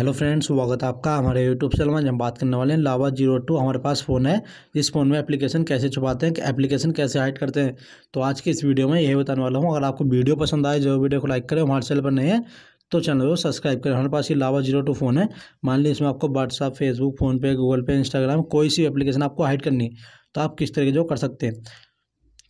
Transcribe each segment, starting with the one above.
hello friends स्वागत है आपका हमारे यूट्यूब चैनल में हम बात करने वाले हैं लावा जीरो टू हमारे पास फ़ोन है जिस फ़ोन में एप्लीकेशन कैसे छुपाते हैं एप्लीकेशन कैसे हाइड करते हैं तो आज के इस वीडियो में यही बताने वाला हूँ अगर आपको वीडियो पसंद आए जो वीडियो को लाइक करें हमारे चैनल पर नहीं है तो चैनल को सब्सक्राइब करें हमारे पास ये लावा जीरो टू फ़ोन है मान लीजिए इसमें आपको WhatsApp Facebook PhonePe Google pay Instagram कोई सी एप्लीकेशन आपको हाइड करनी तो आप किस तरीके जो कर सकते हैं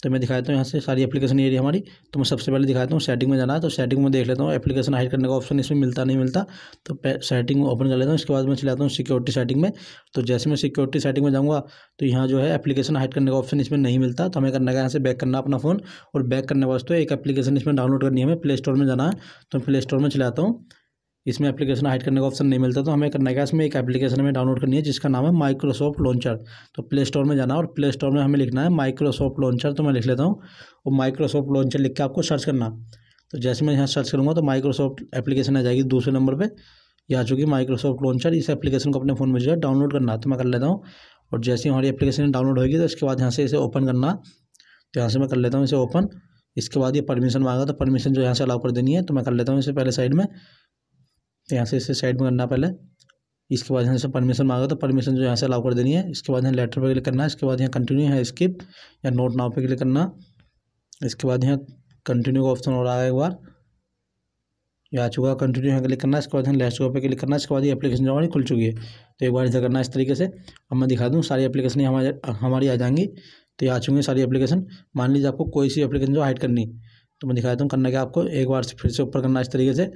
तो मैं दिखाता हूँ यहाँ से सारी एप्लीकेशन ये रही हमारी तो मैं सबसे पहले दिखाता हूँ सेटिंग में जाना है तो सेटिंग में देख लेता हूँ एप्लीकेशन हाइड करने का ऑप्शन इसमें मिलता नहीं मिलता तो सेटिंग ओपन कर लेता हूँ इसके बाद मैं चलाता हूँ सिक्योरिटी सेटिंग में तो जैसे मैं सिक्योरिटी सेटिंग में जाऊँगा तो यहाँ जो है एप्लीकेशन हाइड करने का ऑप्शन इसमें नहीं मिलता तो हमें करना है यहाँ से बैक करना अपना फ़ोन और बैक करने वास्तव एक एप्लीकेशन इसमें डाउनलोड करनी है हमें प्ले स्टोर में जाना है तो प्ले स्टोर में चलाता हूँ इसमें एप्लीकेशन हाइड करने का ऑप्शन नहीं मिलता तो हमें करना क्या इसमें एक एप्लीकेशन हमें डाउनलोड करनी है जिसका नाम है माइक्रोसॉफ्ट लॉन्चर तो प्ले स्टोर में जाना और प्ले स्टोर में हमें लिखना है माइक्रोसॉफ्ट लॉन्चर तो मैं लिख लेता हूँ और माइक्रोसॉफ्ट लॉन्चर लिख के आपको सर्च करना तो जैसे मैं यहाँ सर्च करूँगा तो माइक्रोसॉफ्ट एप्लीकेशन आ जाएगी दूसरे नंबर पर यह आ चुकी माइक्रोसॉफ्ट लॉन्चर इस एप्लीकेशन को अपने फ़ोन में जो है डाउनलोड करना तो मैं कर लेता हूँ और जैसे ही हमारी एप्लीकेशन डाउनलोड होगी तो इसके बाद यहाँ से इसे ओपन करना तो यहाँ से मैं कर लेता हूँ इसे ओपन इसके बाद ये परमिशन मांगा तो परमिशन जो यहाँ से अलाउ कर देनी है तो मैं कर लेता हूँ इसे पहले साइड में तो यहाँ से इसे साइड में करना पहले इसके बाद यहाँ से परमिशन मांगा तो परमिशन जो यहाँ से अलाउ कर देनी है इसके बाद यहाँ लेटर पर क्लिक करना है इसके बाद यहाँ कंटिन्यू है स्किप या नोट नाव पर क्लिक करना इसके बाद यहाँ कंटिन्यू का ऑप्शन और आया एक बार ये आ चुका कंटिन्यू यहाँ क्लिक करना इसके बाद लेस्ट पे क्लिक करना इसके बाद ये एप्लीकेशन जो हमारी खुल चुकी है तो एक बार इधर करना इस तरीके से अब मैं दिखा दूँ सारी एप्लीकेशन हमारे हमारी आ जाएंगी तो ये आ चुकी सारी एप्लीकेशन मान लीजिए आपको कोई सी एप्लीकेशन जो हाइड करनी तो मैं दिखा देता हूँ करना क्या आपको एक बार फिर से ऊपर करना इस तरीके से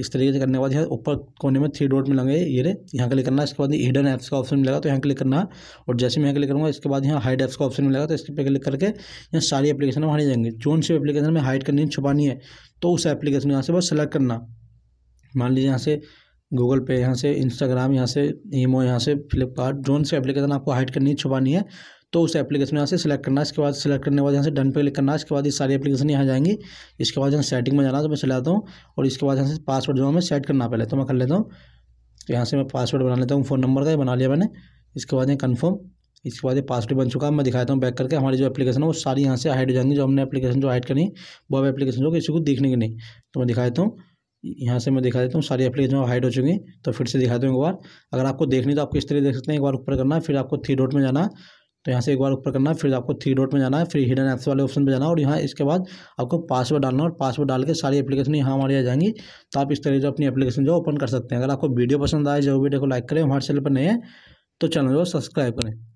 इस तरीके से करने के बाद यहाँ ऊपर कोने में थ्री डॉट में ये रे यहाँ क्लिक करना इसके बाद हिडन ऐप्स का ऑप्शन मिलेगा तो यहाँ क्लिक करना और जैसे मैं यहाँ क्लिक करूँगा इसके बाद यहाँ हाइड ऐप्स का ऑप्शन मिलेगा तो इसके पे क्लिक करके यहाँ सारी एप्लीकेशन हमारी जाएंगे जोन सी एप्लीकेशन में हाइड करनी है छुपानी है तो उस एप्लीकेशन यहाँ से बस सेलेक्ट करना मान लीजिए यहाँ से गूगल पे यहाँ से इंस्टाग्राम यहाँ से ईमो यहाँ से फ्लिपकार्ट जोन से एप्लीकेशन आपको हाइड करनी है छुपानी है तो उस एप्लीकेशन यहाँ से सिलेक्ट करना इसके बाद सिलेक्ट करने के बाद यहाँ से डन पे क्लिक करना है इसके बाद ये सारी एप्लीकेशन यहाँ जाएंगी इसके बाद यहाँ सेटिंग में जाना तो मैं चला जाता हूँ और इसके बाद यहाँ से पासवर्ड जो है मैं सेट करना पहले तो मैं कर लेता हूँ तो यहाँ से मैं पासवर्ड बना लेता हूँ फ़ोन नंबर का ही बना लिया मैंने इसके बाद ये कन्फर्म इसके बाद ये पासवर्ड बन चुका है मैं दिखाता हूँ बैक करके हमारी जो एप्लीकेशन है वो सारी यहाँ से हाइड हो जाएंगी जो हमने एप्लीकेशन जो हाइड करनी वो अब एप्लीकेशन जो किसी को देखने की नहीं तो मैं दिखा हूँ यहाँ से मैं दिखा देता हूँ सारी एप्लीकेशन हाइड हो चुकी तो फिर से दिखाता हूँ एक बार अगर आपको देखनी तो आपको इस तरह देख सकते हैं एक बार ऊपर करना फिर आपको थ्री डॉट में जाना तो यहाँ से एक बार ऊपर करना है फिर आपको थ्री डॉट में जाना है फिर हिडन ऐप्स वाले ऑप्शन पे जाना है और यहाँ इसके बाद आपको पासवर्ड डालना और पासवर्ड डाल के सारी एप्लीकेशन यहाँ हमारी आ जाएंगी तो आप इस तरह से अपनी एप्लीकेशन जो ओपन कर सकते हैं अगर आपको वीडियो पसंद आए जो वीडियो को लाइक करें हमारे चैनल पर नहीं है तो चैनल को सब्सक्राइब करें